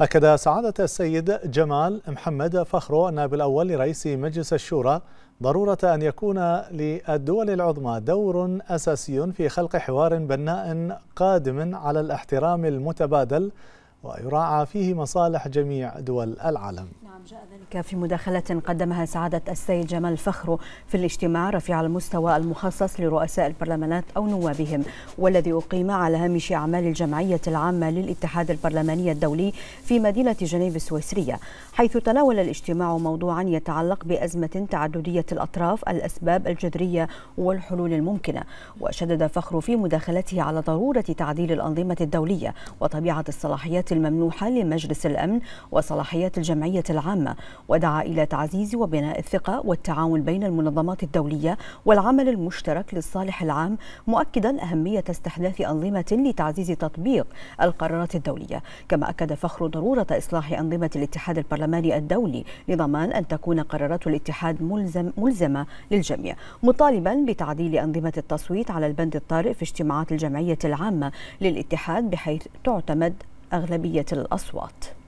أكد سعادة السيد جمال محمد فخرو النائب الأول لرئيس مجلس الشورى ضرورة أن يكون للدول العظمى دور أساسي في خلق حوار بناء قادم على الاحترام المتبادل ويراعى فيه مصالح جميع دول العالم نعم جاء ذلك في مداخلة قدمها سعادة السيد جمال فخرو في الاجتماع رفيع المستوى المخصص لرؤساء البرلمانات أو نوابهم والذي أقيم على هامش أعمال الجمعية العامة للاتحاد البرلماني الدولي في مدينة جنيف السويسرية حيث تناول الاجتماع موضوعا يتعلق بأزمة تعددية الأطراف الأسباب الجذرية والحلول الممكنة وشدد فخرو في مداخلته على ضرورة تعديل الأنظمة الدولية وطبيعة الصلاحيات الممنوحة لمجلس الأمن وصلاحيات الجمعية العامة العامة ودعا إلى تعزيز وبناء الثقة والتعاون بين المنظمات الدولية والعمل المشترك للصالح العام مؤكدا أهمية استحداث أنظمة لتعزيز تطبيق القرارات الدولية كما أكد فخر ضرورة إصلاح أنظمة الاتحاد البرلماني الدولي لضمان أن تكون قرارات الاتحاد ملزم ملزمة للجميع مطالبا بتعديل أنظمة التصويت على البند الطارئ في اجتماعات الجمعية العامة للاتحاد بحيث تعتمد أغلبية الأصوات